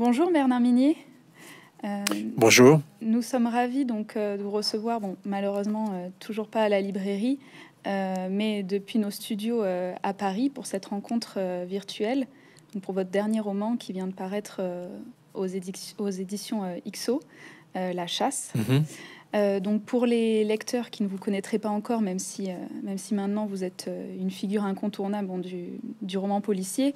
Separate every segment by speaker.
Speaker 1: Bonjour Bernard Minier. Euh, Bonjour. Nous sommes ravis donc euh, de vous recevoir. Bon, malheureusement euh, toujours pas à la librairie, mais depuis nos studios à Paris pour cette rencontre virtuelle, pour votre dernier roman qui vient de paraître aux, éditions IXO, La Chasse. Mhm. Euh, donc pour les lecteurs qui ne vous connaîtraient pas encore, même si, euh, même si maintenant vous êtes euh, une figure incontournable hein, du, roman policier,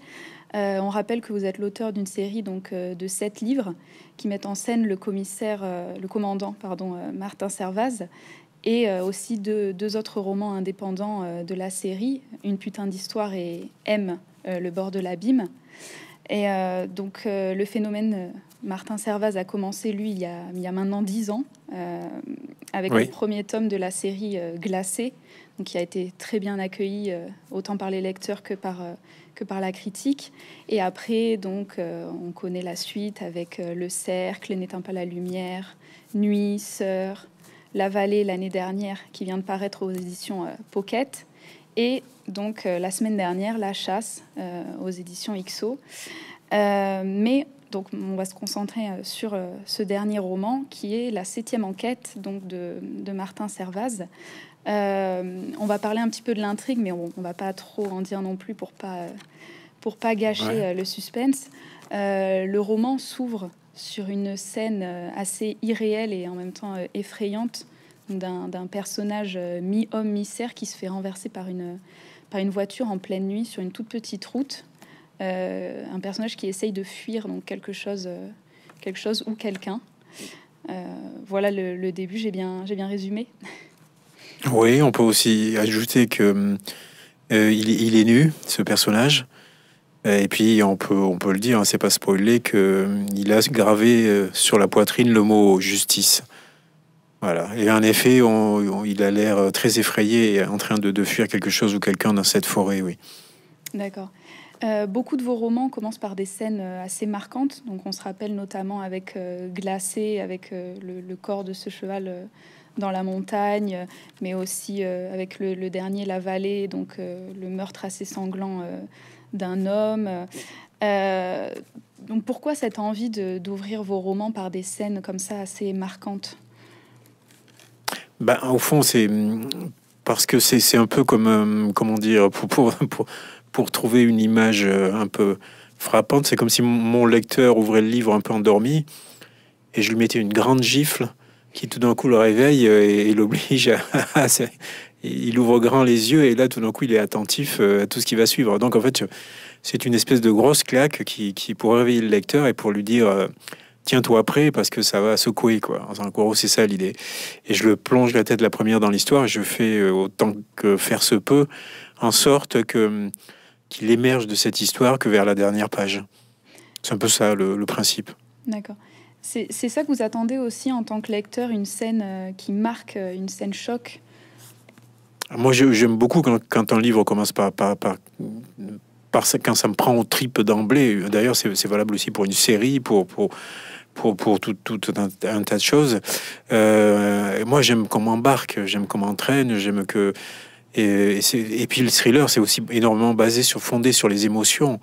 Speaker 1: on rappelle que vous êtes l'auteur d'une série donc de sept livres qui mettent en scène le commissaire, le commandant pardon, Martin Servaz, et aussi deux, deux, autres romans indépendants de la série, Une putain d'histoire et M, Le bord de l'abîme. Et donc le phénomène Martin Servaz a commencé, lui, il y a, il y a maintenant dix ans, euh, avec le premier tome de la série euh, Glacé, donc qui a été très bien accueilli euh, autant par les lecteurs que par, que par la critique. Et après, donc, on connaît la suite avec Le Cercle, N'éteint pas la lumière, Nuit, Sœur, La Vallée l'année dernière, qui vient de paraître aux éditions Pocket. Et donc, la semaine dernière, La Chasse aux éditions IXO. Euh, mais donc on va se concentrer euh, sur euh, ce dernier roman qui est la septième enquête donc de, Martin Servaz. Euh, on va parler un petit peu de l'intrigue, mais on, on, va pas trop en dire non plus pour pas pour pas gâcher le suspense. le roman s'ouvre sur une scène assez irréelle et en même temps effrayante d'un personnage mi-homme mi-serre qui se fait renverser par une par une voiture en pleine nuit sur une toute petite route euh, un personnage qui essaye de fuir donc quelque chose, euh, quelque chose ou quelqu'un. Euh, voilà le, début, j'ai bien, j'ai bien résumé.
Speaker 2: Oui, on peut aussi ajouter que il, est nu, ce personnage. Et puis on peut, on peut le dire, hein, c'est pas spoilé, qu'il a gravé sur la poitrine le mot justice. Voilà. Et en effet, il a l'air très effrayé, en train de, de fuir quelque chose ou quelqu'un dans cette forêt, oui.
Speaker 1: D'accord. Euh, beaucoup de vos romans commencent par des scènes euh, assez marquantes. Donc, on se rappelle notamment avec euh, Glacé, avec le, corps de ce cheval dans la montagne, mais aussi avec le, dernier La Vallée, donc le meurtre assez sanglant d'un homme. donc, pourquoi cette envie d'ouvrir vos romans par des scènes comme ça assez marquantes
Speaker 2: ben, au fond, c'est parce que c'est un peu comme, comment dire, pour, pour, pour trouver une image euh, un peu frappante, c'est comme si mon lecteur ouvrait le livre un peu endormi et je lui mettais une grande gifle qui tout d'un coup le réveille euh, et, l'oblige à... il ouvre grand les yeux et là tout d'un coup il est attentif euh, à tout ce qui va suivre. Donc en fait c'est une espèce de grosse claque qui, qui pourrait réveiller le lecteur et pour lui dire tiens-toi prêt parce que ça va secouer quoi. En gros c'est ça l'idée. Et je le plonge la tête la première dans l'histoire et je fais autant que faire se peut en sorte que hum, qu'il émerge de cette histoire que vers la dernière page. C'est un peu ça le, principe.
Speaker 1: D'accord. C'est ça que vous attendez aussi en tant que lecteur, une scène euh, qui marque, euh, une scène choc
Speaker 2: Moi, j'aime beaucoup quand, un livre commence par, par, par, Quand ça me prend au tripes d'emblée. D'ailleurs, c'est valable aussi pour une série, pour, pour, pour, pour tout, un, tas de choses. Euh, moi, j'aime qu'on m'embarque, j'aime qu'on m'entraîne, j'aime que et, puis le thriller, c'est aussi énormément basé sur, fondé sur les émotions.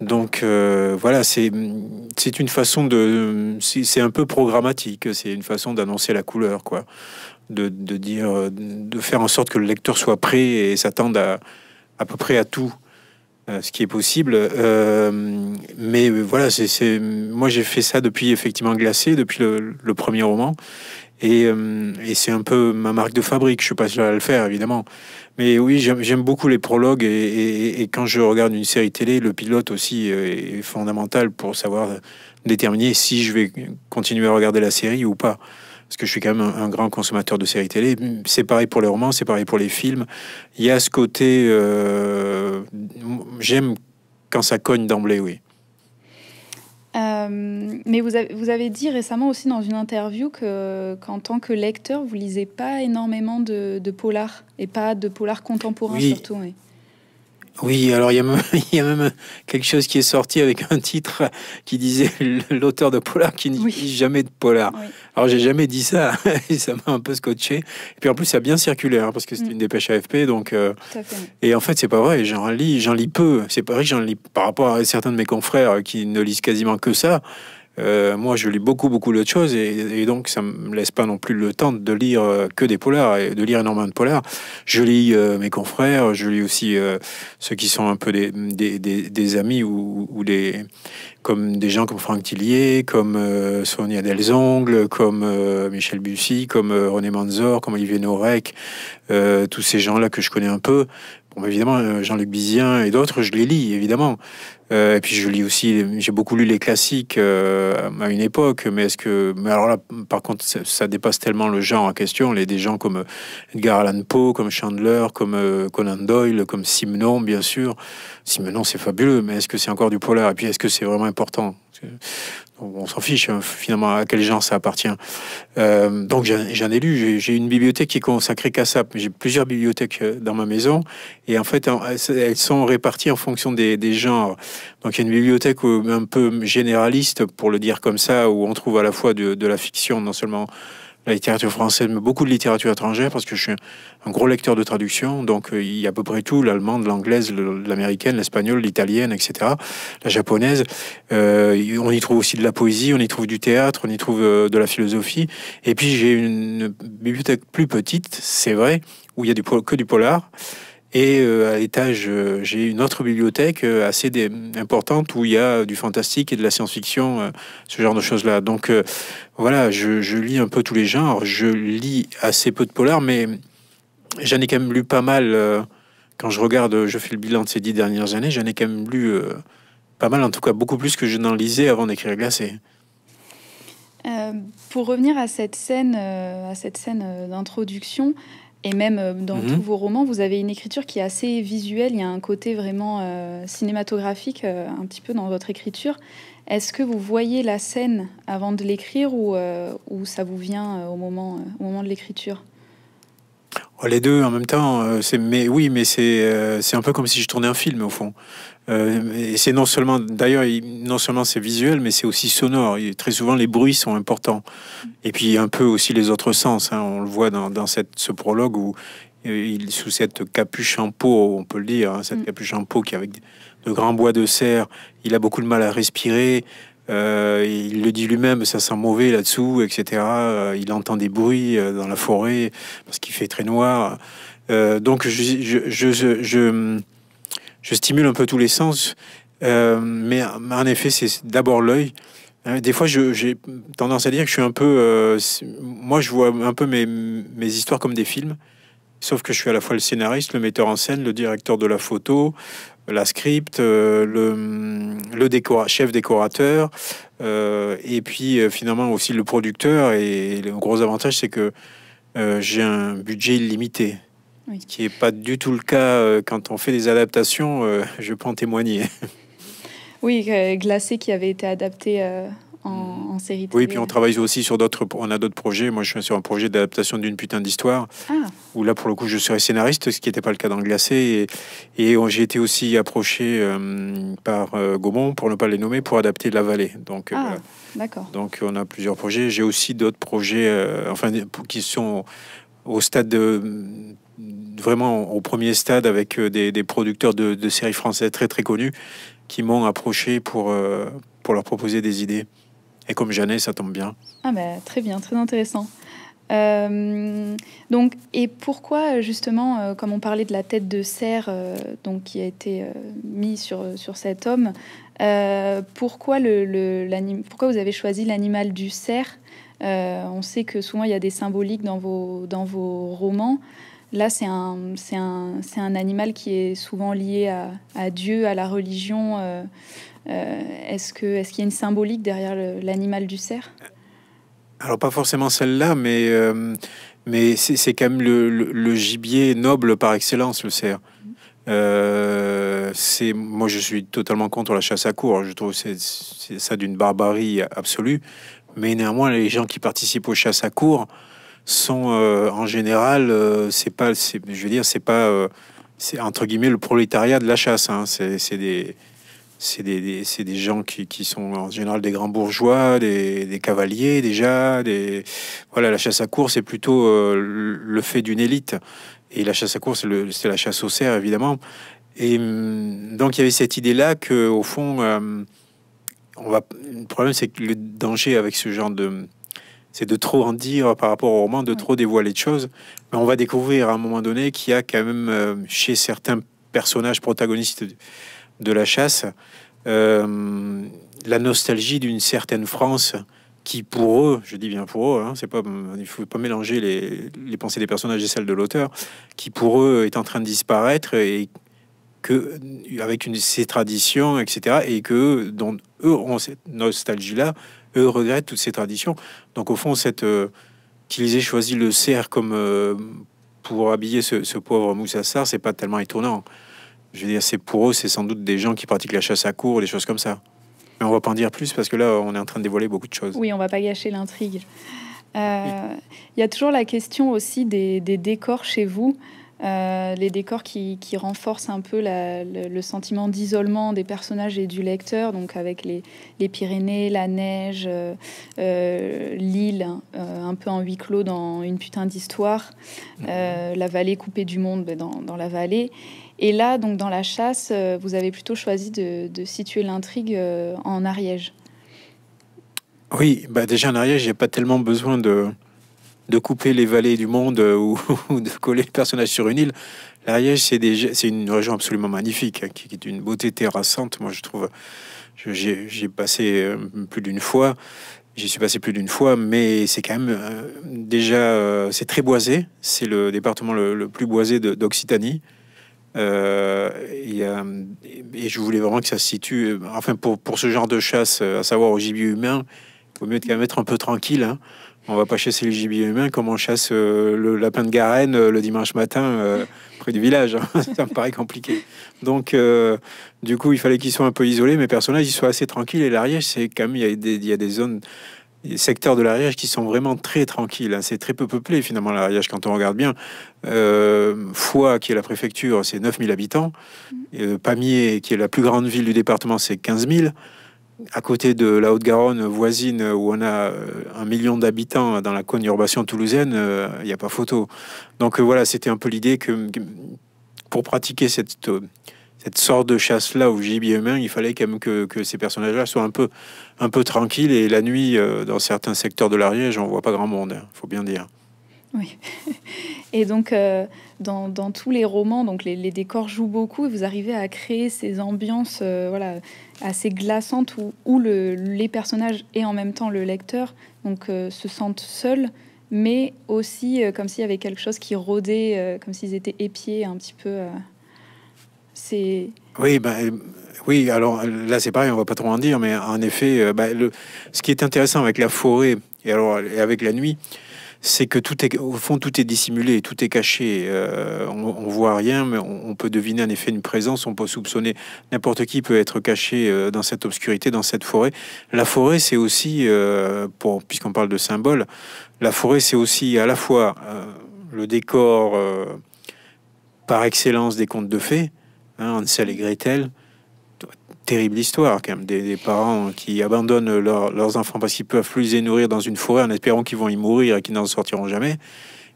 Speaker 2: Donc euh, voilà, c'est une façon de, c'est un peu programmatique. C'est une façon d'annoncer la couleur, quoi. De, de, dire, de faire en sorte que le lecteur soit prêt et s'attende à peu près à tout. Euh, ce qui est possible. Euh, mais euh, voilà, c'est moi j'ai fait ça depuis effectivement Glacé, depuis le, premier roman. Et, euh, et c'est un peu ma marque de fabrique. Je suis pas sûr à le faire, évidemment. Mais oui, j'aime beaucoup les prologues. et, et, quand je regarde une série télé, le pilote aussi est fondamental pour savoir déterminer si je vais continuer à regarder la série ou pas parce que je suis quand même un, grand consommateur de séries télé. C'est pareil pour les romans, c'est pareil pour les films. Il y a ce côté, euh, j'aime quand ça cogne d'emblée, oui.
Speaker 1: Euh, mais vous avez, dit récemment aussi dans une interview que qu'en tant que lecteur, vous lisez pas énormément de, de polar et pas de polar contemporain surtout. Oui.
Speaker 2: Oui, alors il y, a même quelque chose qui est sorti avec un titre qui disait l'auteur de Polar qui ne dit jamais de Polar. Alors j'ai jamais dit ça, et ça m'a un peu scotché. Et puis en plus, ça a bien circulé, hein, parce que c'est mm. une dépêche AFP. Donc, euh, Et en fait, c'est pas vrai, j'en lis, j'en lis peu. C'est pas vrai que j'en lis par rapport à certains de mes confrères qui ne lisent quasiment que ça. Euh, moi, je lis beaucoup, beaucoup d'autres choses et, donc ça me laisse pas non plus le temps de lire euh, que des polars et de lire énormément de polars. Je lis euh, mes confrères, je lis aussi ceux qui sont un peu des, des, amis ou, des comme des gens comme Franck Tillier, comme Sonia Delzongle, comme Michel Bussi, comme René Manzor, comme Olivier Norek, tous ces gens-là que je connais un peu, évidemment, euh, Jean-Luc Bizien et d'autres, je les lis, évidemment. Euh, et puis je lis aussi, j'ai beaucoup lu les classiques euh, à une époque, mais est-ce que. Mais alors là, par contre, ça, dépasse tellement le genre en question. Les, des gens comme Edgar Allan Poe, comme Chandler, comme Conan Doyle, comme Simenon, bien sûr. Simenon, c'est fabuleux, mais est-ce que c'est encore du polar Et puis, est-ce que c'est vraiment important euh, on s'en fiche hein, finalement à quel genre ça appartient. Euh, donc j'en ai lu, j'ai une bibliothèque qui est consacrée qu'à ça. J'ai plusieurs bibliothèques euh, dans ma maison et en fait elles sont réparties en fonction des, genres. Donc il y a une bibliothèque un peu généraliste, pour le dire comme ça, où on trouve à la fois de, de la fiction, non seulement la littérature française, mais beaucoup de littérature étrangère, parce que je suis un gros lecteur de traduction, donc euh, il y a à peu près tout, l'allemande, l'anglaise, l'américaine, l'espagnol, l'italienne, etc., la japonaise. Euh, on y trouve aussi de la poésie, on y trouve du théâtre, on y trouve euh, de la philosophie. Et puis j'ai une bibliothèque plus petite, c'est vrai, où il y a du, que du polar. Et euh, à l'étage, euh, j'ai une autre bibliothèque euh, assez importante où il y a du fantastique et de la science-fiction, ce genre de choses-là. Donc voilà, je, lis un peu tous les genres. Je lis assez peu de polar, mais j'en ai quand même lu pas mal. quand je regarde, je fais le bilan de ces dix dernières années, j'en ai quand même lu pas mal, en tout cas beaucoup plus que je n'en lisais avant d'écrire Glacé.
Speaker 1: pour revenir à cette scène, à cette scène d'introduction, et même euh, dans mhm. tous vos romans, vous avez une écriture qui est assez visuelle. Il y a un côté vraiment euh, cinématographique euh, un petit peu dans votre écriture. Est-ce que vous voyez la scène avant de l'écrire ou, ça vous vient au, moment, au moment de l'écriture
Speaker 2: oh, Les deux en même temps. mais oui, mais c'est un peu comme si je tournais un film au fond. Euh, et c'est non seulement, d'ailleurs, non seulement c'est visuel, mais c'est aussi sonore. très souvent, les bruits sont importants. Et puis un peu aussi les autres sens. Hein. On le voit dans, cette, ce prologue où euh, il sous cette capuche en peau, on peut le dire, hein, cette mm. capuche en peau qui avec de grands bois de serre, il a beaucoup de mal à respirer. Euh, il le dit lui-même, ça sent mauvais là-dessous, etc. il entend des bruits dans la forêt parce qu'il fait très noir. donc je, je je stimule un peu tous les sens. Euh, mais en effet, c'est d'abord l'œil. Euh, des fois, j'ai tendance à dire que je suis un peu. Euh, moi, je vois un peu mes, histoires comme des films, sauf que je suis à la fois le scénariste, le metteur en scène, le directeur de la photo, la script, le, le chef décorateur, et puis finalement aussi le producteur. et le gros avantage, c'est que j'ai un budget illimité oui. qui n'est pas du tout le cas euh, quand on fait des adaptations, euh, je peux en témoigner.
Speaker 1: Oui, euh, Glacé qui avait été adapté mm. en, série télé. Oui, puis on travaille aussi
Speaker 2: sur d'autres, on a d'autres projets. Moi, je suis sur un projet d'adaptation d'une putain d'histoire, ah. où là, pour le coup, je serais scénariste, ce qui n'était pas le cas dans Glacé. Et, j'ai été aussi approché par Gaumont, pour ne pas les nommer, pour adapter La Vallée. Donc,
Speaker 1: ah, d'accord.
Speaker 2: Donc, on a plusieurs projets. J'ai aussi d'autres projets, enfin, qui sont au stade de vraiment au premier stade avec euh, des, producteurs de, séries françaises très très connus qui m'ont approché pour, euh, pour leur proposer des idées. Et comme Jeannet, ça tombe bien.
Speaker 1: Ah ben très bien, très intéressant. Euh, donc, et pourquoi justement, comme on parlait de la tête de cerf donc, qui a été mise sur, sur cet homme, pourquoi, le, le pourquoi vous avez choisi l'animal du cerf On sait que souvent il y a des symboliques dans vos, dans vos romans. Là, c'est un, animal qui est souvent lié à, Dieu, à la religion. Euh, euh, est-ce, que, est-ce qu'il y a une symbolique derrière l'animal du cerf
Speaker 2: Alors, pas forcément celle-là, mais, euh, mais c'est, quand même le, gibier noble par excellence, le cerf. Mm-hmm. c'est moi je suis totalement contre la chasse à cours. Je trouve c'est ça d'une barbarie absolue. Mais néanmoins, les gens qui participent aux chasses à cours, sont euh, en général, euh, c'est pas, je veux dire, c'est pas, euh, c'est entre guillemets le prolétariat de la chasse. Hein. C'est des c'est des, gens qui, sont en général des grands bourgeois, des, cavaliers déjà. Des... Voilà, la chasse à course c'est plutôt le fait d'une élite. Et la chasse à course c'est la chasse au cerf, évidemment. Et mm, donc, il y avait cette idée-là que, au fond, on va... le problème, c'est que le danger avec ce genre de, c'est de trop en dire par rapport au roman, de trop dévoiler de choses. Mais on va découvrir à un moment donné qu'il y a quand même euh, chez certains personnages protagonistes de la chasse euh, la nostalgie d'une certaine France qui pour eux, je dis bien pour eux, hein, c'est pas, il faut pas mélanger les, les, pensées des personnages et celles de l'auteur, qui pour eux est en train de disparaître et que avec une, ces traditions, etc., et que dont eux ont cette nostalgie-là eux regrettent toutes ces traditions. Donc au fond, cette euh, qu'ils aient choisi le cerf comme euh, pour habiller ce, pauvre Moussassar, c'est pas tellement étonnant. Je veux dire, c'est pour eux, c'est sans doute des gens qui pratiquent la chasse à cours, des choses comme ça. Mais on va pas en dire plus parce que là, on est en train de dévoiler beaucoup de choses.
Speaker 1: Oui, on va pas gâcher l'intrigue. Euh, il y a toujours la question aussi des, des décors chez vous. Euh, les décors qui, renforcent un peu le, sentiment d'isolement des personnages et du lecteur, donc avec les, Pyrénées, la neige, euh, euh, l'île, un peu en huis clos dans une putain d'histoire, mhm. la vallée coupée du monde ben, dans, la vallée. Et là, donc dans la chasse, vous avez plutôt choisi de, de situer l'intrigue en Ariège.
Speaker 2: Oui, bah déjà en Ariège, j'ai pas tellement besoin de de couper les vallées du monde euh, ou, de coller le personnage sur une île. L'Ariège, c'est une région absolument magnifique, hein, qui, est d'une beauté terrassante. Moi, je trouve, j'ai passé euh, plus d'une fois, j'y suis passé plus d'une fois, mais c'est quand même euh, déjà, c'est très boisé. C'est le département le, plus boisé d'Occitanie. et, je voulais vraiment que ça se situe, enfin, pour, pour ce genre de chasse, à savoir au gibier humain, il vaut mieux quand même être un peu tranquille. Hein. On va pas chasser les gibiers humains comme on chasse euh, le lapin de Garenne euh, le dimanche matin euh, près du village. Hein. Ça me paraît compliqué. Donc, du coup, il fallait qu'ils soient un peu isolés. mais personnages, ils soient assez tranquilles. Et l'Ariège, c'est quand même, il y, a des, zones, des secteurs de l'Ariège qui sont vraiment très tranquilles. Hein. C'est très peu peuplé, finalement, l'Ariège, quand on regarde bien. Foix, qui est la préfecture, c'est 9000 habitants. Mm. Pamiers, qui est la plus grande ville du département, c'est 15 000 à côté de la Haute-Garonne voisine où on a euh, un million d'habitants dans la conurbation toulousaine, euh, il n'y a pas photo. Donc euh, voilà, c'était un peu l'idée que, pour pratiquer cette, cette sorte de chasse-là au gibier humain, il fallait quand même que, ces personnages-là soient un peu, un peu tranquilles. Et la nuit, dans certains secteurs de l'Ariège, on voit pas grand monde, il hein, faut bien dire.
Speaker 1: Oui. Et donc, euh, dans, dans, tous les romans, donc les, décors jouent beaucoup et vous arrivez à créer ces ambiances euh, voilà, assez glaçantes où, où le, les personnages et en même temps le lecteur donc, euh, se sentent seuls, mais aussi comme s'il y avait quelque chose qui rôdait, comme s'ils étaient épiés un petit peu. c'est.
Speaker 2: Oui, ben, oui, alors là c'est pareil, on va pas trop en dire, mais en effet, bah, le, ce qui est intéressant avec la forêt et, alors, et avec la nuit, c'est que tout est, au fond, tout est dissimulé, tout est caché. Euh, on, voit rien, mais on, peut deviner en effet une présence, on peut soupçonner n'importe qui peut être caché euh, dans cette obscurité, dans cette forêt. La forêt, c'est aussi, euh, pour puisqu'on parle de symbole, la forêt, c'est aussi à la fois le décor par excellence des contes de fées, hein, Hansel et Gretel, terrible histoire, quand même. Des, parents qui abandonnent leurs enfants parce qu'ils peuvent plus les nourrir dans une forêt en espérant qu'ils vont y mourir et qu'ils n'en sortiront jamais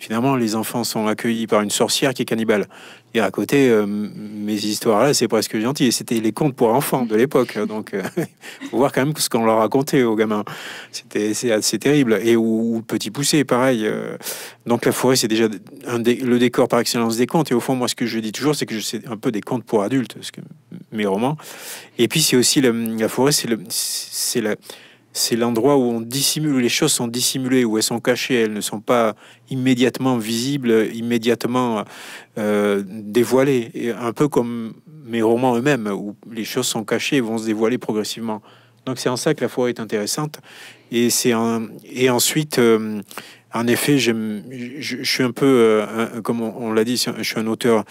Speaker 2: finalement, les enfants sont accueillis par une sorcière qui est cannibale. Et à côté, euh, mes histoires-là, c'est presque gentil. Et c'était les contes pour enfants de l'époque. Donc, euh, faut voir quand même ce qu'on leur racontait aux gamins. C'était assez terrible. Et ou, Petit Poussé, pareil. Euh. Donc, la forêt, c'est déjà un le décor par excellence des contes. Et au fond, moi, ce que je dis toujours, c'est que c'est un peu des contes pour adultes, parce que mes romans. Et puis, c'est aussi la, la forêt, c'est la c'est l'endroit où on dissimule, où les choses sont dissimulées, où elles sont cachées, elles ne sont pas immédiatement visibles, immédiatement euh, dévoilées. Et un peu comme mes romans eux-mêmes, où les choses sont cachées et vont se dévoiler progressivement. Donc c'est en ça que la foi est intéressante. Et, c'est un, et ensuite, euh, en effet, je, suis un peu, euh, comme on, on l'a dit, je suis un auteur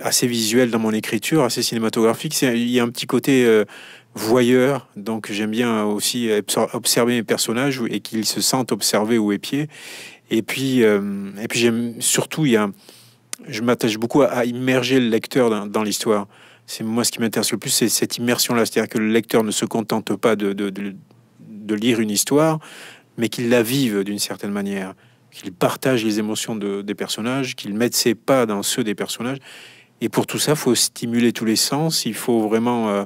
Speaker 2: assez visuel dans mon écriture, assez cinématographique. Il y a un petit côté voyeur, donc j'aime bien aussi observer mes personnages et qu'ils se sentent observés ou épiés. Et puis, euh, et puis j'aime surtout, il y a, je m'attache beaucoup à, immerger le lecteur dans, l'histoire. C'est moi ce qui m'intéresse le plus, c'est cette immersion-là, c'est-à-dire que le lecteur ne se contente pas de, lire une histoire, mais qu'il la vive d'une certaine manière, qu'il partage les émotions des personnages, qu'il mette ses pas dans ceux des personnages. Et pour tout ça, il faut stimuler tous les sens, il faut vraiment euh,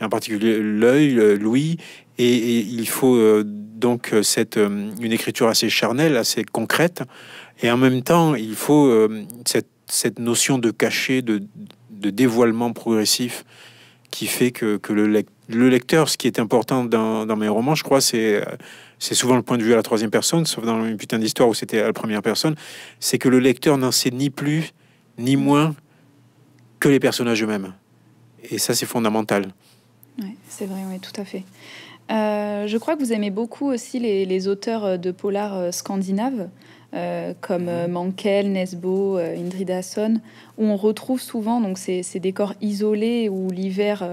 Speaker 2: en particulier l'œil, euh, l'ouïe, et, il faut euh, donc euh, cette, une écriture assez charnelle, assez concrète, et en même temps, il faut cette, cette notion de cachet, de, de dévoilement progressif qui fait que, que le, lecteur, ce qui est important dans, dans mes romans, je crois, c'est c'est souvent le point de vue à la troisième personne, sauf dans une putain d'histoire où c'était à la première personne, c'est que le lecteur n'en sait ni plus ni moins que les personnages eux-mêmes. Et ça, c'est fondamental.
Speaker 1: Oui, c'est vrai, oui, tout à fait. Euh, je crois que vous aimez beaucoup aussi les, auteurs euh, de polar euh, scandinaves, comme mankel Mankell, Nesbo, Indridason, où on retrouve souvent donc, ces, décors isolés où l'hiver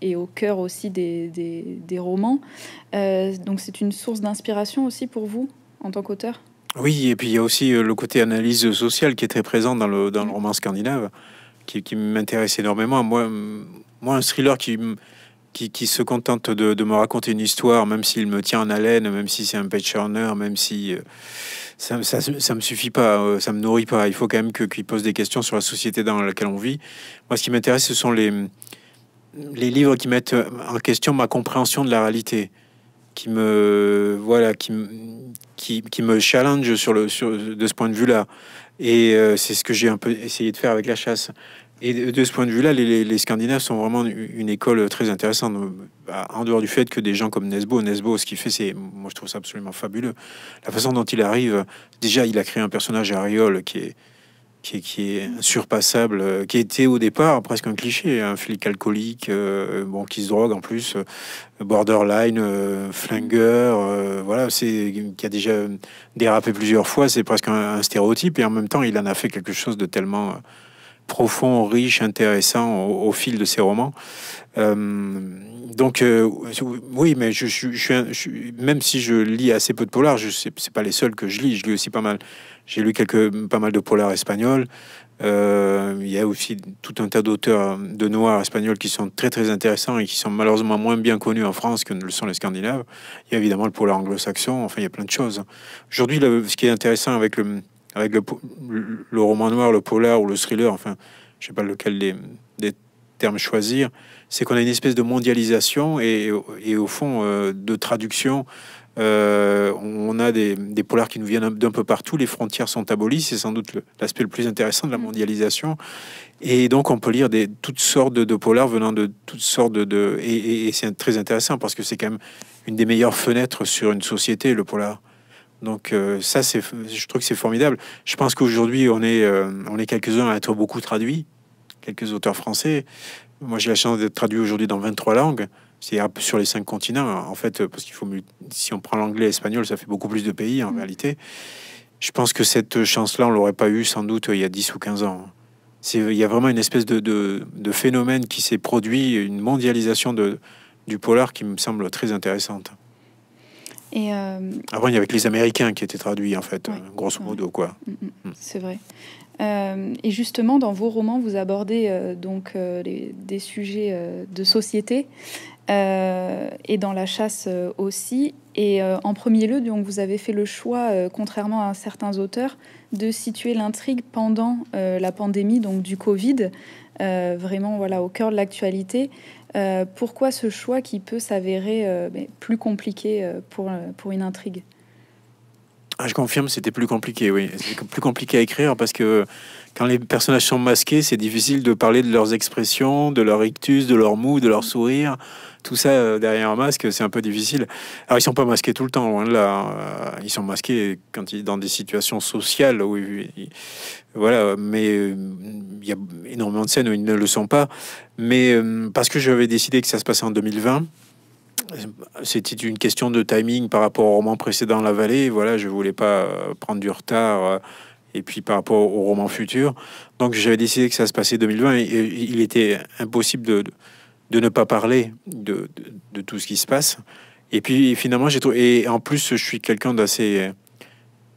Speaker 1: est au cœur aussi des, romans. donc c'est une source d'inspiration aussi pour vous en tant qu'auteur
Speaker 2: Oui, et puis il y a aussi le côté analyse sociale qui est très présent dans le, roman scandinave, qui, m'intéresse énormément. Moi, moi, un thriller qui qui, qui, se contente de, de, me raconter une histoire, même s'il me tient en haleine, même si c'est un page turner, même si euh, ça, ça, ça, me suffit pas, euh, ça me nourrit pas. Il faut quand même qu'il pose des questions sur la société dans laquelle on vit. Moi, ce qui m'intéresse, ce sont les, les livres qui mettent en question ma compréhension de la réalité, qui me voilà, qui, qui, qui me challenge sur le sur, de ce point de vue-là. Et euh, c'est ce que j'ai un peu essayé de faire avec la chasse. Et de ce point de vue-là, les, Scandinaves sont vraiment une école très intéressante. Bah, en dehors du fait que des gens comme Nesbo, Nesbo, ce qu'il fait, c'est, moi je trouve ça absolument fabuleux. La façon dont il arrive, déjà, il a créé un personnage Ariol qui est, qui est, qui est surpassable, qui était au départ presque un cliché, un flic alcoolique, euh, bon, qui se drogue en plus, euh, borderline, euh, flingueur, voilà, c'est qui a déjà dérapé plusieurs fois. C'est presque un, stéréotype et en même temps, il en a fait quelque chose de tellement profond, riche, intéressant au, fil de ses romans. Euh, donc euh, oui, mais je, suis même si je lis assez peu de polars, je n'est pas les seuls que je lis. Je lis aussi pas mal. J'ai lu quelques pas mal de polars espagnols. Euh, il y a aussi tout un tas d'auteurs de noirs espagnols qui sont très très intéressants et qui sont malheureusement moins bien connus en France que ne le sont les Scandinaves. Il y a évidemment le polar anglo-saxon, enfin il y a plein de choses. Aujourd'hui, ce qui est intéressant avec le, avec le, roman noir, le polar ou le thriller, enfin, je sais pas lequel des, termes choisir, c'est qu'on a une espèce de mondialisation et, et au fond euh, de traduction. Euh, on a des, polars qui nous viennent d'un peu partout, les frontières sont abolies, c'est sans doute l'aspect le plus intéressant de la mm. mondialisation. Et donc on peut lire des, toutes sortes de, polars venant de toutes sortes de... et c'est très intéressant parce que c'est quand même une des meilleures fenêtres sur une société, le polar. Donc euh, ça, je trouve que c'est formidable. Je pense qu'aujourd'hui, on est, euh, on est quelques-uns à être beaucoup traduits, quelques auteurs français. Moi, j'ai la chance d'être traduit aujourd'hui dans 23 langues, c'est sur les cinq continents, en fait, parce qu'il faut, si on prend l'anglais et l'espagnol, ça fait beaucoup plus de pays en mmh. réalité. Je pense que cette chance-là, on l'aurait pas eu sans doute il y a 10 ou 15 ans. C'est, il y a vraiment une espèce de, de phénomène qui s'est produit, une mondialisation de, du polar qui me semble très intéressante. Et euh, Avant, il y avait que les Américains qui étaient traduits, en fait, grosso modo, quoi. Mm,
Speaker 1: mm, mm. C'est vrai. Euh, et justement, dans vos romans, vous abordez euh, donc des sujets de société et dans la chasse aussi. Et en premier lieu, donc, vous avez fait le choix, contrairement à certains auteurs, de situer l'intrigue pendant la pandémie, donc du Covid, vraiment voilà au cœur de l'actualité. Euh, pourquoi ce choix qui peut s'avérer euh, ben, plus compliqué euh, pour, pour une intrigue
Speaker 2: ah, Je confirme, c'était plus compliqué, oui. C'est plus compliqué à écrire parce que quand les personnages sont masqués, c'est difficile de parler de leurs expressions, de leur ictus, de leur mou, de leur sourire. Tout ça derrière un masque, c'est un peu difficile. Alors, ils sont pas masqués tout le temps, loin de là. Hein. Ils sont masqués quand ils dans des situations sociales où voilà, mais il y a énormément de scènes où ils ne le sont pas. Mais euh, parce que j'avais décidé que ça se passait en 2020, c'était une question de timing par rapport au roman précédent La Vallée. Voilà, je voulais pas euh, prendre du retard. Euh, et puis par rapport au roman futur. Donc j'avais décidé que ça se passait 2020 et, il était impossible de, de, ne pas parler de, de, de, tout ce qui se passe. Et puis finalement, j'ai trouvé. Et en plus, je suis quelqu'un d'assez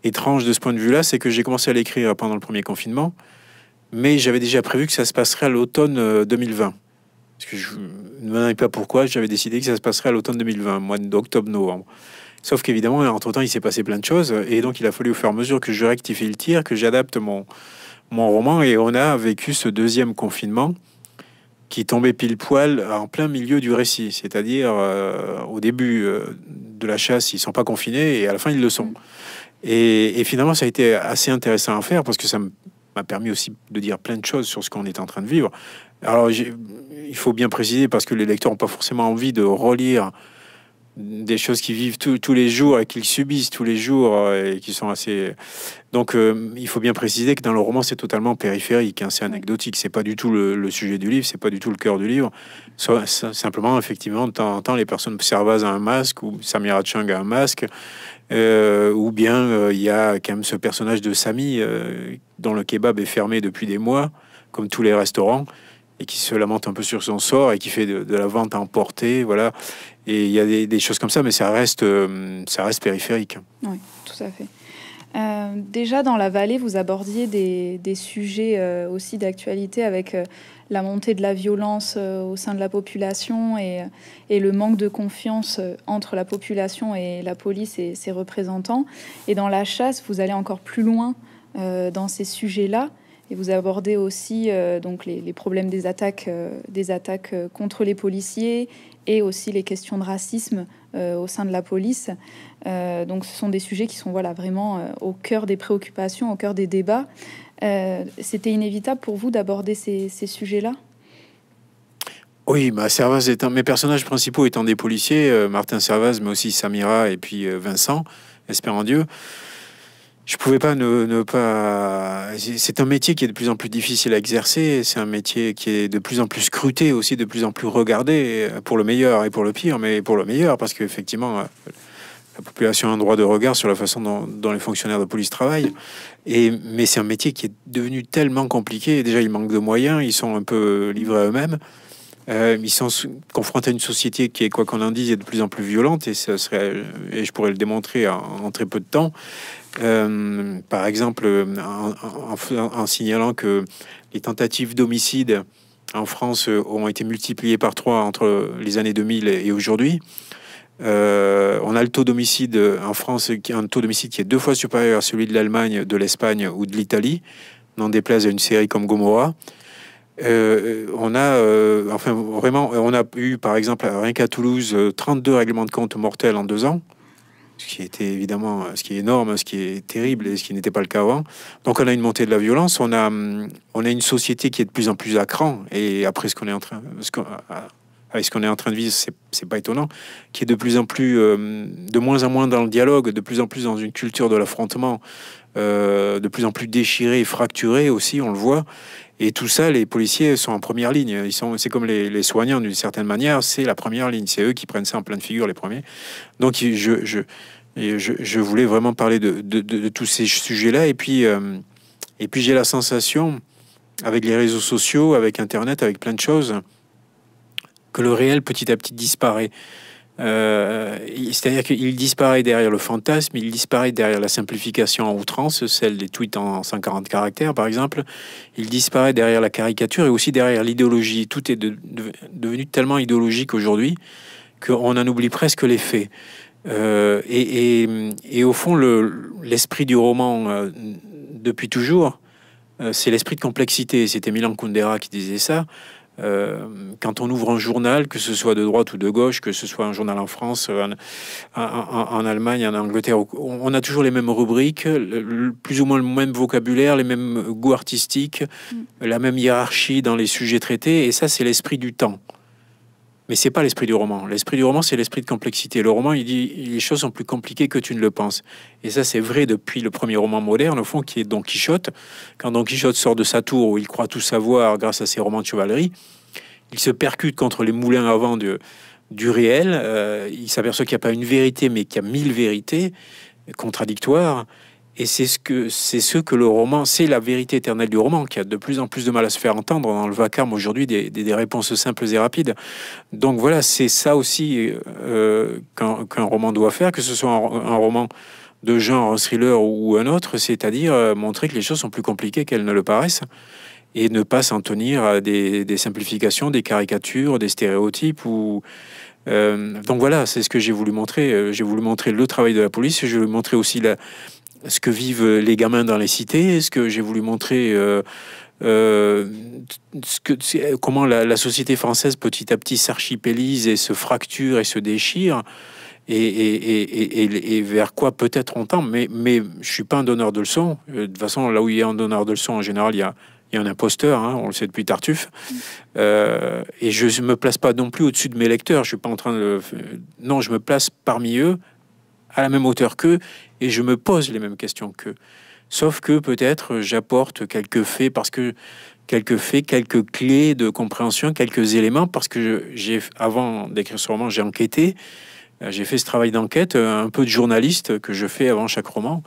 Speaker 2: étrange de ce point de vue-là, c'est que j'ai commencé à l'écrire pendant le premier confinement mais j'avais déjà prévu que ça se passerait à l'automne 2020. Euh, parce que je ne me pas pourquoi, j'avais décidé que ça se passerait à l'automne 2020, mois d'octobre-novembre. Sauf qu'évidemment, entre-temps, il s'est passé plein de choses, et donc il a fallu au fur et à mesure que je rectifie le tir, que j'adapte mon, mon roman, et on a vécu ce deuxième confinement qui tombait pile poil en plein milieu du récit. C'est-à-dire, euh, au début euh, de la chasse, ils sont pas confinés et à la fin, ils le sont. Mmh. et, finalement, ça a été assez intéressant à faire parce que ça me a permis aussi de dire plein de choses sur ce qu'on est en train de vivre. Alors, il faut bien préciser parce que les lecteurs n'ont pas forcément envie de relire des choses qui vivent tous les jours et qu'ils subissent tous les jours euh, et qui sont assez. Donc, euh, il faut bien préciser que dans le roman, c'est totalement périphérique, hein, c'est anecdotique, c'est pas du tout le, sujet du livre, c'est pas du tout le cœur du livre. soit simplement, effectivement, de temps en temps, les personnes servent à un masque ou Samira Chung a un masque, euh, ou bien il y a quand même ce personnage de Sami dont le kebab est fermé depuis des mois, comme tous les restaurants et qui se lamente un peu sur son sort et qui fait de, la vente à emporter, voilà. Et il y a des, choses comme ça, mais ça reste, euh, ça reste périphérique.
Speaker 1: Oui, tout à fait. Euh, déjà dans la vallée, vous abordiez des, sujets euh, aussi d'actualité avec la montée de la violence au sein de la population et, et le manque de confiance entre la population et la police et ses représentants. Et dans la chasse, vous allez encore plus loin dans ces sujets-là. Et vous abordez aussi euh, donc les, problèmes des attaques, euh, des attaques euh, contre les policiers et aussi les questions de racisme au sein de la police. donc ce sont des sujets qui sont voilà, vraiment au cœur des préoccupations, au cœur des débats. C'était inévitable pour vous d'aborder ces, sujets-là
Speaker 2: oui, ma bah, Servaz étant mes personnages principaux étant des policiers, Martin Servaz, mais aussi Samira et puis Vincent, espérant Dieu je pouvais pas ne, pas. C'est un métier qui est de plus en plus difficile à exercer. C'est un métier qui est de plus en plus scruté aussi, de plus en plus regardé euh, pour le meilleur et pour le pire, mais pour le meilleur parce qu'effectivement, euh, la population a un droit de regard sur la façon dont, les fonctionnaires de police travaillent. Et mais c'est un métier qui est devenu tellement compliqué. Déjà, ils manque de moyens. Ils sont un peu livrés à eux-mêmes. Euh, ils sont confrontés à une société qui est, quoi qu'on en dise, est de plus en plus violente, et, serait, et je pourrais le démontrer en, très peu de temps. Euh, par exemple, en, signalant que les tentatives d'homicide en France euh, ont été multipliées par trois entre les années 2000 et aujourd'hui. on a le taux d'homicide en France, qui, un taux d'homicide qui est deux fois supérieur à celui de l'Allemagne, de l'Espagne ou de l'Italie, n'en déplaise à une série comme Gomorrah. Euh, on a, euh, enfin, vraiment, on a eu, par exemple, rien qu'à Toulouse, 32 euh, règlements de compte mortels en deux ans, ce qui était évidemment, ce qui est énorme, ce qui est terrible et ce qui n'était pas le cas avant. Donc, on a une montée de la violence, on a, hum, on a une société qui est de plus en plus à et après ce qu'on est en train, ce qu'on, ce est en train de vivre, c'est pas étonnant, qui est de plus en plus, de moins en moins dans le dialogue, de plus en plus dans une culture de l'affrontement, de plus en plus déchirée et fracturée aussi, on le voit. Et tout ça, les policiers sont en première ligne. Ils sont, c'est comme les, soignants d'une certaine manière, c'est la première ligne. C'est eux qui prennent ça en pleine figure les premiers. Donc je, je, je, voulais vraiment parler de, de, tous ces sujets-là. Et puis, euh, et puis j'ai la sensation, avec les réseaux sociaux, avec Internet, avec plein de choses, que le réel petit à petit disparaît. Euh, c'est-à-dire qu'il disparaît derrière le fantasme, il disparaît derrière la simplification en outrance, celle des tweets en 140 caractères par exemple, il disparaît derrière la caricature et aussi derrière l'idéologie. Tout est devenu tellement idéologique aujourd'hui qu'on en oublie presque les faits. Euh, et, au fond, l'esprit du roman euh, depuis toujours, c'est l'esprit de complexité. C'était Milan Kundera qui disait ça. Euh, quand on ouvre un journal, que ce soit de droite ou de gauche, que ce soit un journal en France, en, Allemagne, en Angleterre, on a toujours les mêmes rubriques, plus ou moins le même vocabulaire, les mêmes goûts artistiques, mm. la même hiérarchie dans les sujets traités. Et ça, c'est l'esprit du temps. Mais c'est pas l'esprit du roman. L'esprit du roman, c'est l'esprit de complexité. Le roman, il dit les choses sont plus compliquées que tu ne le penses. Et ça, c'est vrai depuis le premier roman moderne, au fond, qui est Don Quichotte. Quand Don Quichotte sort de sa tour où il croit tout savoir grâce à ses romans de chevalerie, il se percute contre les moulins à vent de, du réel. Euh, il s'aperçoit qu'il n'y a pas une vérité, mais qu'il y a mille vérités contradictoires. Et c'est ce que c'est ce que le roman, c'est la vérité éternelle du roman qui a de plus en plus de mal à se faire entendre dans le vacarme aujourd'hui des, des, réponses simples et rapides. Donc voilà, c'est ça aussi euh, qu'un roman doit faire, que ce soit un, roman de genre, thriller ou un autre, c'est-à-dire euh, montrer que les choses sont plus compliquées qu'elles ne le paraissent et ne pas s'en tenir à des, simplifications, des caricatures, des stéréotypes ou euh, donc voilà, c'est ce que j'ai voulu montrer. J'ai voulu montrer le travail de la police, je voulu montrer aussi la, ce que vivent les gamins dans les cités, ce que j'ai voulu montrer. Euh, euh, ce que, comment la, société française petit à petit s'archipélise et se fracture et se déchire, et, vers quoi peut-être on tend. Mais, mais je suis pas un donneur de leçons. Euh, de toute façon, là où il y a un donneur de leçons, en général, il y a, un imposteur, hein, on le sait depuis Tartuffe. Mm. et je ne me place pas non plus au-dessus de mes lecteurs. Je suis pas en train de. Non, je me place parmi eux à la même hauteur qu'eux et je me pose les mêmes questions qu'eux. Sauf que peut-être j'apporte quelques faits parce que quelques faits, quelques clés de compréhension, quelques éléments parce que j'ai avant d'écrire ce roman, j'ai enquêté, euh, j'ai fait ce travail d'enquête, euh, un peu de journaliste que je fais avant chaque roman.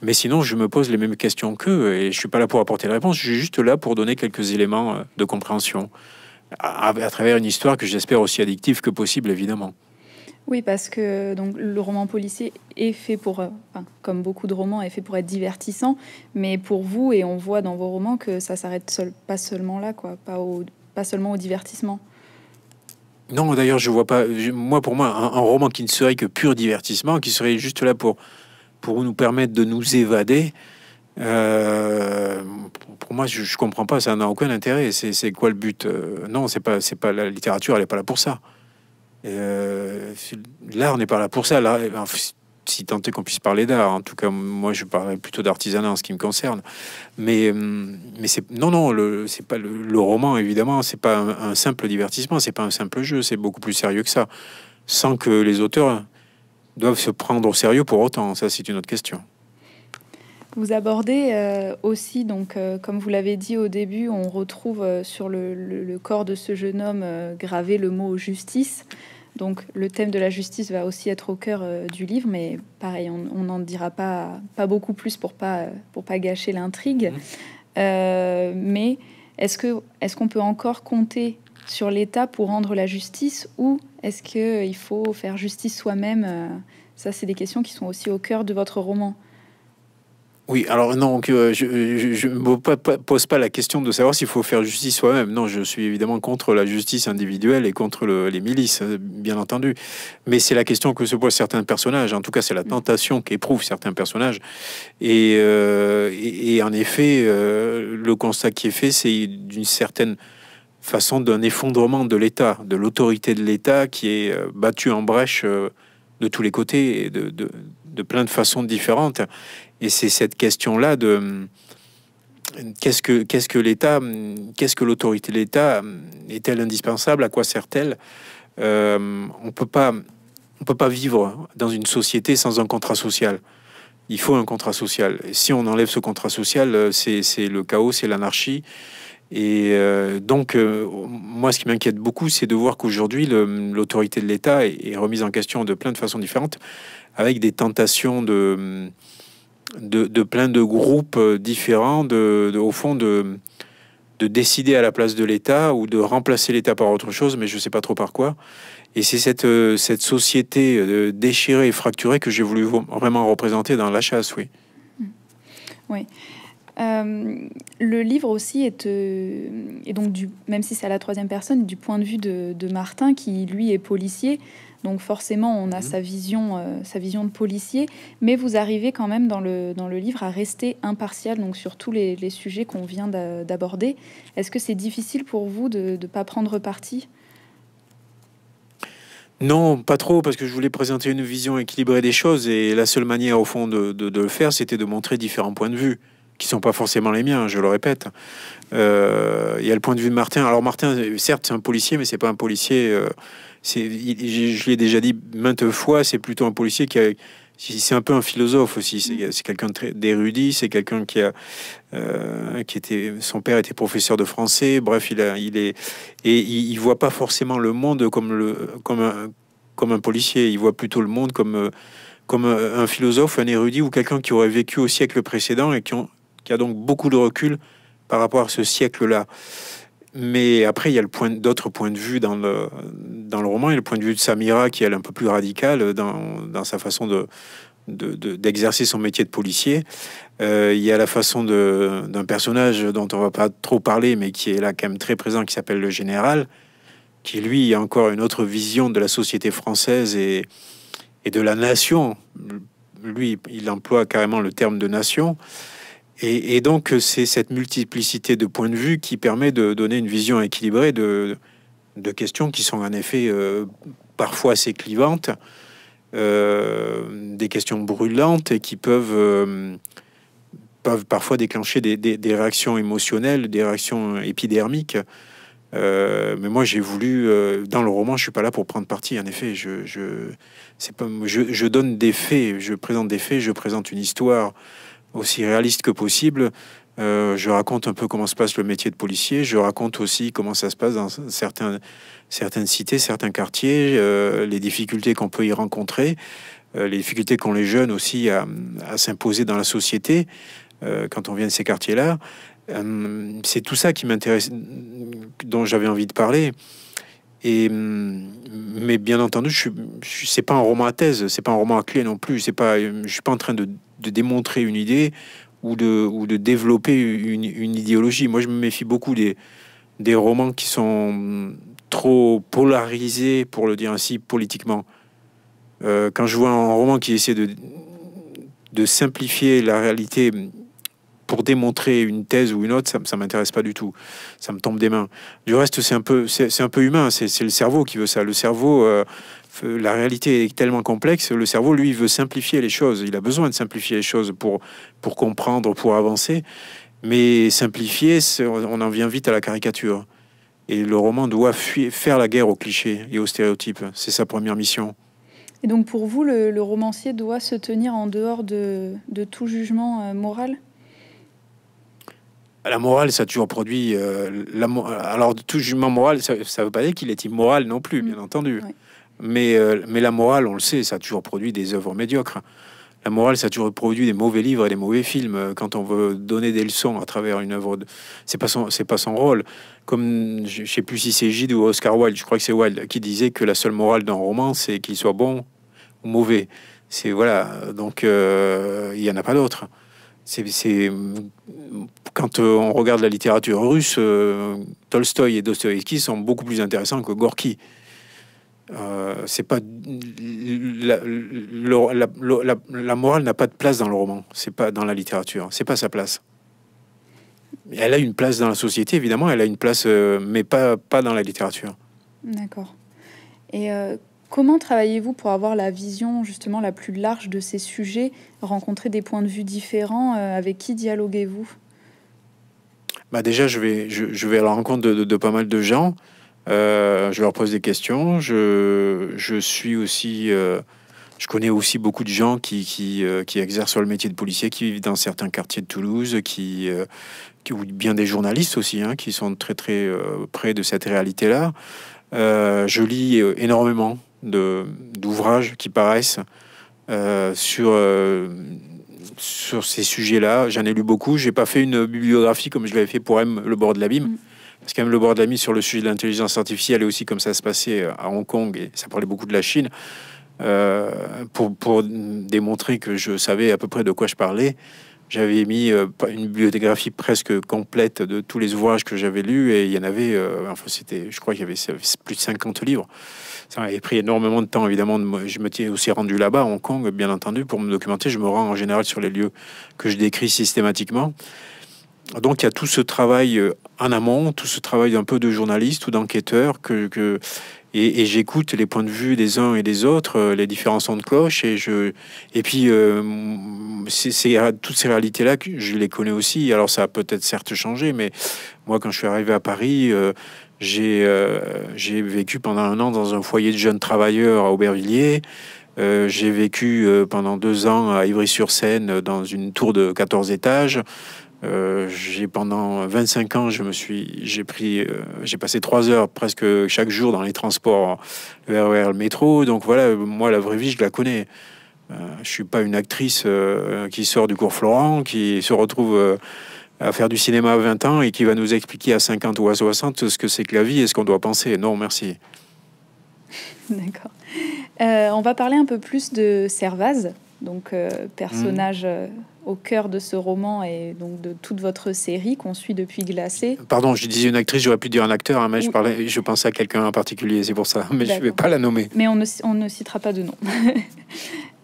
Speaker 2: Mais sinon, je me pose les mêmes questions qu'eux et je suis pas là pour apporter la réponse, je suis juste là pour donner quelques éléments euh, de compréhension à travers une histoire que j'espère aussi addictive que possible, évidemment.
Speaker 1: Oui, parce que donc, le roman policier est fait pour, euh, enfin, comme beaucoup de romans, est fait pour être divertissant, mais pour vous, et on voit dans vos romans que ça s'arrête pas seulement là, quoi, pas, pas seulement au divertissement.
Speaker 2: Non, d'ailleurs, je vois pas. Moi, pour moi, un, roman qui ne serait que pur divertissement, qui serait juste là pour, pour nous permettre de nous évader, euh, pour moi, je, je comprends pas. Ça n'a aucun intérêt. C'est quoi le but euh, Non, c'est pas, c'est pas la littérature. Elle est pas là pour ça l'art euh, n'est pas là pour ça. Là, eh ben, si tant est qu'on puisse parler d'art, en tout cas, moi je parlerais plutôt d'artisanat en ce qui me concerne. Mais, euh, mais c'est non, non, le, c'est pas le, roman évidemment, c'est pas un, un, simple divertissement, c'est pas un simple jeu, c'est beaucoup plus sérieux que ça. Sans que les auteurs doivent se prendre au sérieux pour autant, ça c'est une autre question.
Speaker 1: Vous abordez euh, aussi, donc, euh, comme vous l'avez dit au début, on retrouve euh, sur le, corps de ce jeune homme gravé le mot justice. Donc, le thème de la justice va aussi être au cœur du livre, mais pareil, on n'en dira pas, pas beaucoup plus pour pas, pour pas gâcher l'intrigue. Mmh. mais est-ce qu'on est peut encore compter sur l'État pour rendre la justice ou est-ce qu'il faut faire justice soi-même Ça, c'est des questions qui sont aussi au cœur de votre roman.
Speaker 2: Oui, alors non, euh, je ne me pose pas la question de savoir s'il faut faire justice soi-même. Non, je suis évidemment contre la justice individuelle et contre les milices, euh, bien entendu. Mais c'est la question que se posent certains personnages. En tout cas, c'est la mm. tentation qu'éprouvent certains personnages. Et, euh, en effet, le constat qui est fait, c'est d'une certaine façon d'un effondrement de l'État, de l'autorité de l'État qui est battue en brèche de tous les côtés et de, de plein de façons différentes. Et c'est cette question-là de euh, qu'est-ce que qu'est-ce que l'État, euh, qu'est-ce que l'autorité de l'État euh, est-elle indispensable, à quoi sert-elle On peut pas on peut pas vivre dans une société sans un contrat social. Il faut un contrat social. Et si on enlève ce contrat social, c'est le chaos, c'est l'anarchie. Et donc, moi, ce qui m'inquiète beaucoup, c'est de voir qu'aujourd'hui, l'autorité de l'État est, remise en question de plein de façons différentes, avec des tentations de de, plein de groupes euh, différents, au fond, de, décider à la place de l'État ou de remplacer l'État par autre chose, mais je ne sais pas trop par quoi. Et c'est cette, euh, société euh, déchirée et fracturée que j'ai voulu vraiment représenter dans La Chasse, oui.
Speaker 1: Oui. le livre aussi est, donc même si c'est à la troisième personne, du point de vue de Martin qui lui est policier, donc forcément, on a mhm. sa, vision, euh, sa vision de policier, mais vous arrivez quand même dans le, dans le livre à rester impartial donc sur tous les, sujets qu'on vient d'aborder. Est-ce que c'est difficile pour vous de ne pas prendre parti
Speaker 2: non, pas trop, parce que je voulais présenter une vision équilibrée des choses, et la seule manière, au fond, de le faire, c'était de montrer différents points de vue qui sont pas forcément les miens, je le répète. Euh, il euh, y a le point de vue de Martin. Alors Martin, certes, c'est un policier, mais c'est pas un policier. Euh, c'est je l'ai déjà dit maintes fois, c'est plutôt un policier qui a c'est un peu un philosophe aussi. C'est mm. quelqu'un d'érudit, c'est quelqu'un qui a, euh, qui était, son père était professeur de français. Bref, il a, il est, et il, il, voit pas forcément le monde comme le, comme un, comme un policier. Il voit plutôt le monde comme, comme un philosophe, un érudit ou quelqu'un qui aurait vécu au siècle précédent et qui ont qui a donc beaucoup de recul par rapport à ce siècle-là. Mais après, il y a le point, d'autres points de vue dans le, dans le roman, a le point de vue de Samira, qui est un peu plus radical dans, dans sa façon de, d'exercer son métier de policier. Euh, il y a la façon d'un personnage dont on va pas trop parler, mais qui est là quand même très présent, qui s'appelle le général, qui lui a encore une autre vision de la société française et, et de la nation. Lui, il emploie carrément le terme de nation. Et, donc, euh, c'est cette multiplicité de points de vue qui permet de donner une vision équilibrée de, questions qui sont en effet euh, parfois assez clivantes, euh, des questions brûlantes et qui peuvent, peuvent parfois déclencher des, réactions émotionnelles, des réactions épidermiques. mais moi, j'ai voulu, dans le roman, je suis pas là pour prendre parti. En effet, je, je, je donne des faits, je présente des faits, je présente une histoire aussi réaliste que possible. Euh, je raconte un peu comment se passe le métier de policier. Je raconte aussi comment ça se passe dans certains, certaines cités, certains quartiers, euh, les difficultés qu'on peut y rencontrer, euh, les difficultés qu'ont les jeunes aussi à, s'imposer dans la société quand on vient de ces quartiers-là. C'est tout ça qui m'intéresse, dont j'avais envie de parler. Et, mais bien entendu, je, je c'est pas un roman à thèse, c'est pas un roman à clé non plus. C'est pas, je suis pas en train de de démontrer une idée ou de, ou de développer une, une idéologie. Moi, je me méfie beaucoup des, des romans qui sont mm, trop polarisés, pour le dire ainsi, politiquement. Euh, quand je vois un roman qui essaie de, de simplifier la réalité mm, pour démontrer une thèse ou une autre, ça, ne m'intéresse pas du tout. Ça me tombe des mains. Du reste, c'est un peu, c'est, un peu humain. C'est, le cerveau qui veut ça. Le cerveau, euh, euh, la réalité est tellement complexe, le cerveau, lui, veut simplifier les choses. Il a besoin de simplifier les choses pour, pour comprendre, pour avancer. Mais simplifier, on en vient vite à la caricature. Et le roman doit faire la guerre aux clichés et aux stéréotypes. C'est sa première mission.
Speaker 1: Et donc pour vous, le, romancier doit se tenir en dehors de, tout jugement euh, moral
Speaker 2: la morale, ça a toujours produit. Euh, alors, tout jugement moral, ça ne veut pas dire qu'il est immoral non plus, mm. bien entendu. Mais, euh, mais la morale, on le sait, ça a toujours produit des œuvres médiocres. La morale, ça a toujours produit des mauvais livres et des mauvais films. Euh, quand on veut donner des leçons à travers une œuvre, c'est pas son, c'est pas rôle. Comme je sais plus si c'est Gide ou Oscar Wilde, je crois que c'est Wilde qui disait que la seule morale d'un roman, c'est qu'il soit bon ou mauvais. C'est voilà. Donc euh, il n'y y en a pas d'autre. C'est quand on regarde la littérature russe, Tolstoy Tolstoï et Dostoïevski sont beaucoup plus intéressants que Gorky. Euh, c'est pas la, morale n'a pas de place dans le roman, c'est pas dans la littérature, c'est pas sa place. Elle a une place dans la société évidemment, elle a une place, euh, mais pas pas dans la littérature.
Speaker 1: D'accord. Et euh, comment travaillez-vous pour avoir la vision justement la plus large de ces sujets, rencontrer des points de vue différents Avec qui dialoguez-vous
Speaker 2: bah déjà, je vais, je, vais à la rencontre de pas mal de gens. Euh, je leur pose des questions. Je, suis aussi. Euh, je connais aussi beaucoup de gens qui, qui, euh, qui, exercent le métier de policier, qui vivent dans certains quartiers de Toulouse, qui, ou bien des journalistes aussi, hein, qui sont très très près de cette réalité-là. je lis énormément d'ouvrages qui paraissent sur, sur ces sujets-là. J'en ai lu beaucoup. J'ai pas fait une bibliographie comme je l'avais fait pour M, Le bord de l'abîme. Mm c'est quand même le bord de la sur le sujet de l'intelligence artificielle et aussi comme ça se passait euh, à Hong Kong, et ça parlait beaucoup de la Chine, euh, pour, pour, démontrer que je savais à peu près de quoi je parlais. J'avais mis euh, une bibliographie presque complète de tous les ouvrages que j'avais lus et il y en avait, enfin c'était, je crois qu'il y avait plus de 50 livres. Ça m'avait pris énormément de temps, évidemment. Je me suis aussi rendu là-bas, à Hong Kong, bien entendu, pour me documenter. Je me rends en général sur les lieux que je décris systématiquement donc il y a tout ce travail euh, en amont, tout ce travail un peu de journaliste ou d'enquêteur que, et, j'écoute les points de vue des uns et des autres, euh, les différents sons de cloche et je et puis euh, c'est toutes ces réalités là que je les connais aussi. Alors ça a peut-être certes changé, mais moi quand je suis arrivé à Paris, j'ai vécu pendant un an dans un foyer de jeunes travailleurs à Aubervilliers. j'ai vécu pendant deux ans à Ivry-sur-Seine dans une tour de 14 étages. Euh, j'ai pendant 25 ans, je me suis, j'ai pris, euh, j'ai passé trois heures presque chaque jour dans les transports, vers le métro. Donc voilà, moi la vraie vie, je la connais. Euh, je suis pas une actrice qui sort du cours Florent, qui se retrouve à faire du cinéma à 20 ans et qui va nous expliquer à 50 ou à 60 ce que c'est que la vie et ce qu'on doit penser. Non, merci.
Speaker 1: D'accord. on va parler un peu plus de Servaz donc euh, personnage euh, au cœur de ce roman et donc de toute votre série qu'on suit depuis Glacé.
Speaker 2: Pardon, je disais une actrice, j'aurais pu dire un acteur, hein, mais je parlais, je pensais à quelqu'un en particulier, c'est pour ça, mais je ne vais pas la nommer.
Speaker 1: Mais on ne, citera pas de nom.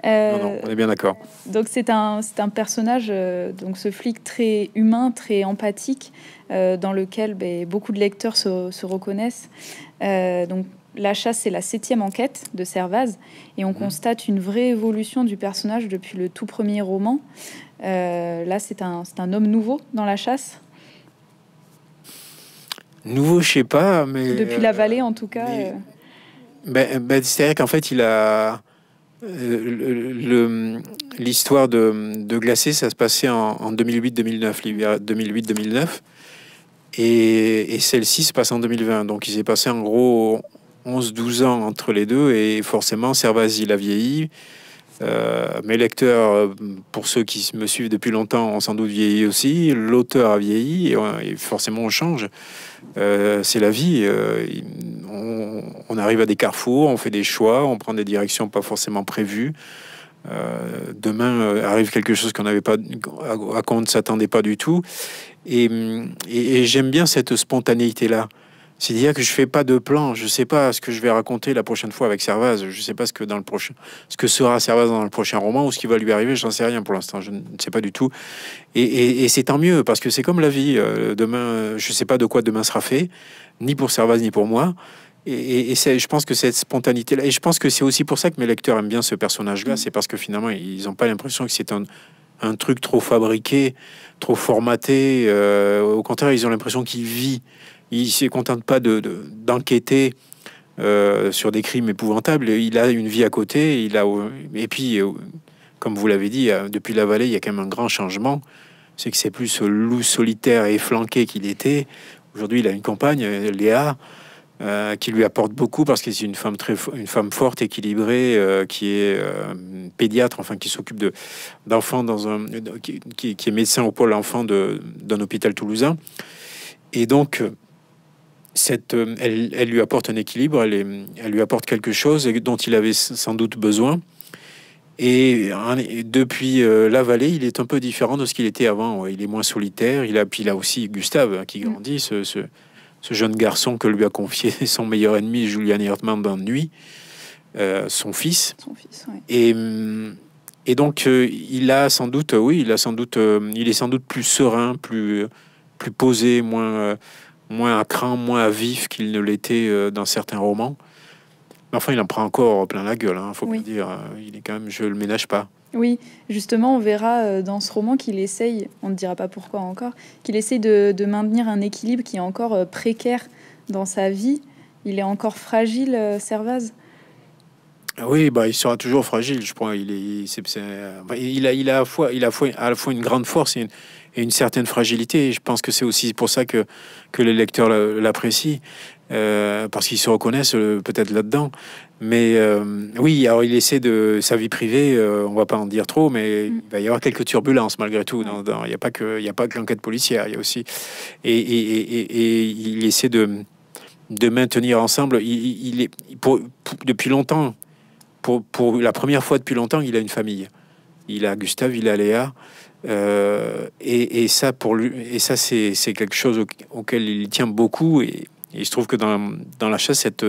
Speaker 1: Euh, non, on est bien d'accord. Donc c'est un, un personnage, donc ce flic très humain, très empathique, dans lequel ben, beaucoup de lecteurs se, reconnaissent. donc la chasse, c'est la septième enquête de Servaz, et on mmh. constate une vraie évolution du personnage depuis le tout premier roman. Euh, là, c'est un, un, homme nouveau dans la chasse.
Speaker 2: Nouveau, je sais pas, mais. Depuis la euh,
Speaker 1: vallée, en tout cas. Mais... Euh.
Speaker 2: Bah, bah, c'est-à-dire qu'en fait, il a. L'histoire de, de, Glacé, ça se passait en, 2008-2009, l'hiver 2008-2009 et, et celle-ci se passe en 2020. Donc il s'est passé en gros 11-12 ans entre les deux et forcément Servaz il a vieilli. Euh, mes lecteurs, pour ceux qui me suivent depuis longtemps, ont sans doute vieilli aussi. L'auteur a vieilli et, forcément on change. Euh, c'est la vie. Euh, on, arrive à des carrefours, on fait des choix, on prend des directions pas forcément prévues. demain arrive quelque chose qu'on n'avait pas, à, quoi on ne s'attendait pas du tout. et j'aime bien cette spontanéité là. C'est-à-dire que je fais pas de plan. Je sais pas ce que je vais raconter la prochaine fois avec Servaz. Je sais pas ce que dans le prochain, ce que sera Servaz dans le prochain roman ou ce qui va lui arriver. J'en sais rien pour l'instant. Je ne sais pas du tout. Et, c'est tant mieux parce que c'est comme la vie. Euh, demain, euh, je sais pas de quoi demain sera fait, ni pour Servaz ni pour moi. Et, je pense que cette spontanéité-là, et je pense que c'est aussi pour ça que mes lecteurs aiment bien ce personnage-là, mm. c'est parce que finalement, ils n'ont pas l'impression que c'est un, truc trop fabriqué, trop formaté. Euh, au contraire, ils ont l'impression qu'il vit. Il ne se contente pas d'enquêter de, d'enquêter euh, sur des crimes épouvantables. Il a une vie à côté. Il a, et puis, euh, comme vous l'avez dit, euh, depuis la vallée, il y a quand même un grand changement. C'est que c'est plus ce loup solitaire et flanqué qu'il était. Aujourd'hui, il a une compagne, Léa, qui lui apporte beaucoup parce que est une femme très une femme forte, équilibrée, qui est pédiatre, enfin qui s'occupe de d'enfants dans un qui, qui, est médecin au pôle enfant d'un hôpital toulousain. Et donc euh, elle, lui apporte un équilibre, elle, elle, lui apporte quelque chose dont il avait sans doute besoin. Et, hein, depuis euh, la vallée, il est un peu différent de ce qu'il était avant. Il est moins solitaire. Il a, puis il aussi Gustave hein, qui grandit, mm. ce, jeune garçon que lui a confié son meilleur ennemi, Julian Hertmann, dans Nuit, euh, son fils. Son fils Et. Et donc, il a sans doute, oui, il a sans doute, il est sans doute plus serein, plus, plus posé, moins, moins à cran, moins à vif qu'il ne l'était euh, dans certains romans. Mais enfin, il en prend encore plein la gueule, Il hein, faut oui. dire. Euh, il est quand même, je le ménage pas.
Speaker 1: Oui, justement, on verra euh, dans ce roman qu'il essaye, on ne dira pas pourquoi encore, qu'il essaye de, de, maintenir un équilibre qui est encore précaire dans sa vie. Il est encore fragile, Servaz.
Speaker 2: Ah oui, bah, il sera toujours fragile, je crois. Il, est, il, a, il a, à, la fois, il a à la fois une grande force et une, certaine fragilité. je pense que c'est aussi pour ça que, que les lecteurs l'apprécient, euh, parce qu'ils se reconnaissent euh, peut-être là-dedans. Mais euh, oui, alors il essaie de sa vie privée, on on va pas en dire trop, mais mm. il va y avoir quelques turbulences malgré tout. Il n'y a pas que, a pas que l'enquête policière, il y a aussi. Et, et, et il essaie de, de maintenir ensemble. Il, est, depuis longtemps, pour, la première fois depuis longtemps, il a une famille. Il a Gustave, il a Léa. Euh, et, ça, pour lui, et ça, c'est quelque chose auquel il tient beaucoup. Et, il se trouve que dans, la chasse, cette,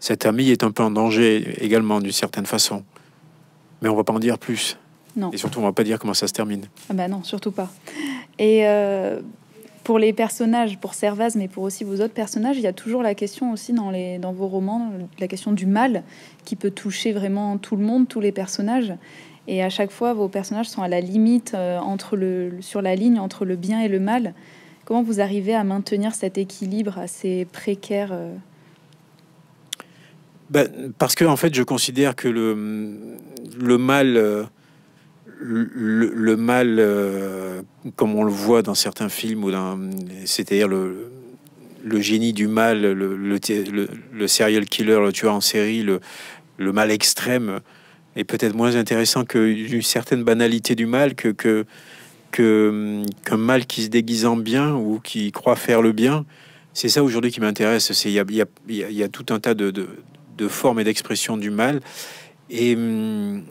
Speaker 2: cette amie est un peu en danger également, d'une certaine façon. Mais on va pas en dire plus. Non. Et surtout, on va pas dire comment ça se termine.
Speaker 1: Ah ben non, surtout pas. Et euh, pour les personnages, pour Servaz, mais pour aussi vos autres personnages, il y a toujours la question aussi dans, les, dans vos romans, la question du mal qui peut toucher vraiment tout le monde, tous les personnages. Et à chaque fois, vos personnages sont à la limite, euh, entre le, sur la ligne entre le bien et le mal. Comment vous arrivez à maintenir cet équilibre assez précaire euh
Speaker 2: ben, Parce que, en fait, je considère que le, le mal euh, le, mal, euh, comme on le voit dans certains films, ou c'est-à-dire le, génie du mal, le, le, serial killer, le tueur en série, le, mal extrême, est peut-être moins intéressant qu'une certaine banalité du mal, que, que, que, qu'un mal qui se déguise en bien ou qui croit faire le bien. C'est ça aujourd'hui qui m'intéresse. Il y a, y a, tout un tas de, de, formes et d'expressions du mal. Et. Hum,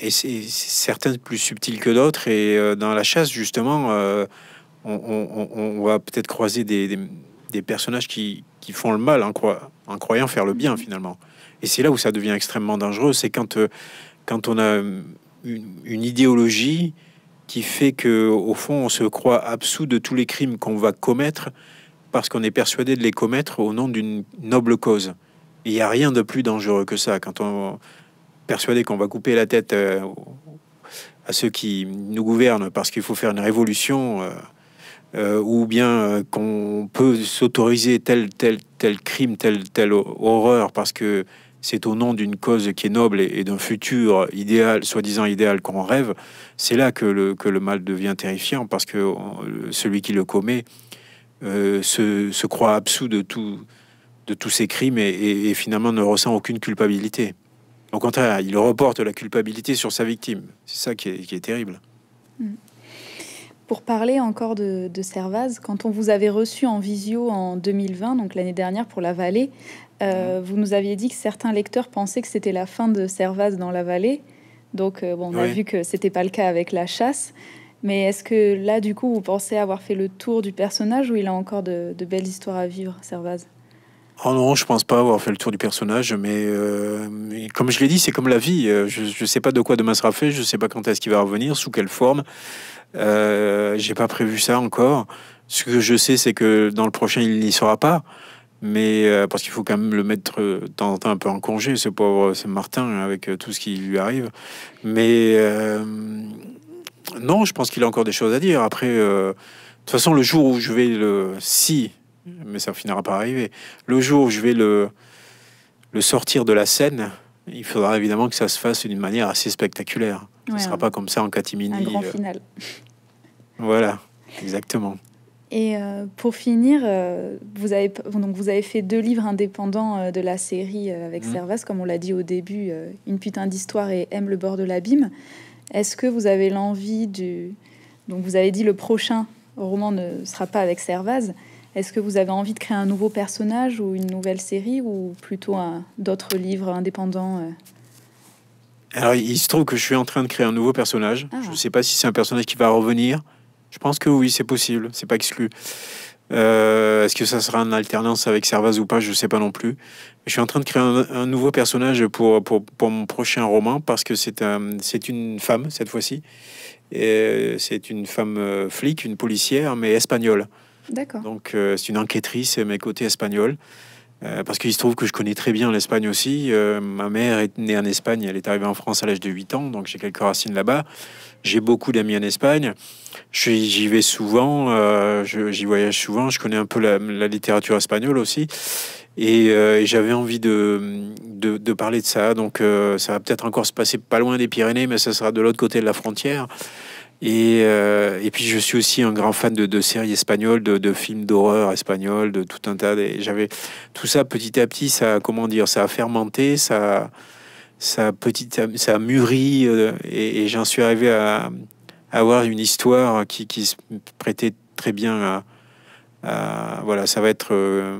Speaker 2: et c'est certaines plus subtiles que d'autres. Et euh, dans la chasse, justement, euh, on, va peut-être croiser des, personnages qui, font le mal en, croyant, faire le bien, mhm. finalement. Et c'est là où ça devient extrêmement dangereux. C'est quand, euh, quand on a une, idéologie qui fait que, au fond, on se croit absous de tous les crimes qu'on va commettre parce qu'on est persuadé de les commettre au nom d'une noble cause. Il n'y a rien de plus dangereux que ça. Quand on persuadé qu'on va couper la tête euh, à ceux qui nous gouvernent parce qu'il faut faire une révolution, euh, euh, ou bien qu'on peut s'autoriser tel, tel, tel crime, telle, tel horreur parce que c'est au nom d'une cause qui est noble et, d'un futur idéal, soi-disant idéal qu'on rêve, c'est là que le, mal devient terrifiant parce que celui qui le commet se, croit absous de, tout, de tous ses crimes et finalement ne ressent aucune culpabilité. Au contraire, il reporte la culpabilité sur sa victime. C'est ça qui est, terrible.
Speaker 1: Hmm. Pour parler encore de, Servaz, quand on vous avait reçu en visio en 2020, donc l'année dernière pour la vallée, euh, hmm. vous nous aviez dit que certains lecteurs pensaient que c'était la fin de Servaz dans la vallée. Donc euh, on a vu que c'était pas le cas avec la chasse. Mais est-ce que là, du coup, vous pensez avoir fait le tour du personnage ou il a encore de belles histoires à vivre, Servaz
Speaker 2: Oh non, je pense pas avoir fait le tour du personnage, mais, euh, comme je l'ai dit, c'est comme la vie. Euh, je ne sais pas de quoi demain sera fait, je ne sais pas quand est-ce qu'il va revenir, sous quelle forme. Euh, J'ai pas prévu ça encore. Ce que je sais, c'est que dans le prochain, il n'y sera pas. Mais euh, parce qu'il faut quand même le mettre de temps en temps un peu en congé, ce pauvre Saint Martin, hein, avec tout ce qui lui arrive. Mais non, je pense qu'il a encore des choses à dire. Après, de toute façon, le jour où je vais le. Si mais ça finira par arriver. Le jour où je vais le, sortir de la scène, il faudra évidemment que ça se fasse d'une manière assez spectaculaire. Ce ne sera pas comme ça en catimini. Un grand euh, final. Voilà, exactement.
Speaker 1: Et euh, pour finir, euh, vous, avez, donc vous avez fait deux livres indépendants de la série avec mhm. Servaz, comme on l'a dit au début, Une putain d'histoire et Aime le bord de l'abîme. Est-ce que vous avez l'envie du... Donc vous avez dit le prochain roman ne sera pas avec Servaz. Est-ce que vous avez envie de créer un nouveau personnage ou une nouvelle série ou plutôt d'autres livres indépendants euh?
Speaker 2: Alors, il se trouve que je suis en train de créer un nouveau personnage. Ah. Je ne sais pas si c'est un personnage qui va revenir. Je pense que oui, c'est possible, c'est pas exclu. Euh, est-ce que ça sera en alternance avec Servaz ou pas Je ne sais pas non plus. Je suis en train de créer un, nouveau personnage pour, pour, mon prochain roman parce que c'est un, une femme cette fois-ci. Euh, c'est une femme flic, une policière, mais espagnole. D'accord. Donc, euh, c'est une enquêtrice, euh, mes côtés espagnols. Euh, parce qu'il se trouve que je connais très bien l'Espagne aussi. ma mère est née en Espagne, elle est arrivée en France à l'âge de 8 ans, donc j'ai quelques racines là-bas. J'ai beaucoup d'amis en Espagne. J'y vais souvent, j'y voyage souvent. Je connais un peu la, littérature espagnole aussi. Et, j'avais envie de, de, de, parler de ça. Donc ça va peut-être encore se passer pas loin des Pyrénées, mais ça sera de l'autre côté de la frontière. Euh, et, puis je suis aussi un grand fan de, séries espagnoles, de, films d'horreur espagnols, de tout un tas. J'avais tout ça petit à petit, ça comment dire, ça a fermenté, ça, ça ça a mûri, euh, et, j'en suis arrivé à, avoir une histoire qui, se prêtait très bien à, voilà, ça va être euh,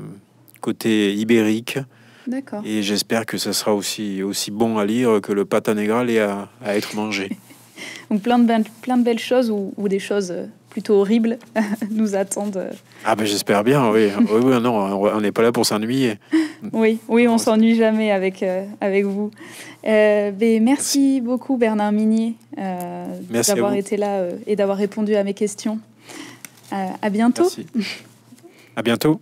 Speaker 2: côté ibérique. D'accord. Et j'espère que ça sera aussi aussi bon à lire que le patanégal est et à être mangé.
Speaker 1: Donc plein de, belles choses ou, des choses euh, plutôt horribles nous attendent.
Speaker 2: Ah ben j'espère bien, oui. oui, non, on n'est pas là pour s'ennuyer.
Speaker 1: oui, oui, on s'ennuie jamais avec, euh, avec vous. Euh, ben, merci, beaucoup Bernard Minier d'avoir été là et d'avoir répondu à mes questions. à bientôt. Merci.
Speaker 2: À bientôt.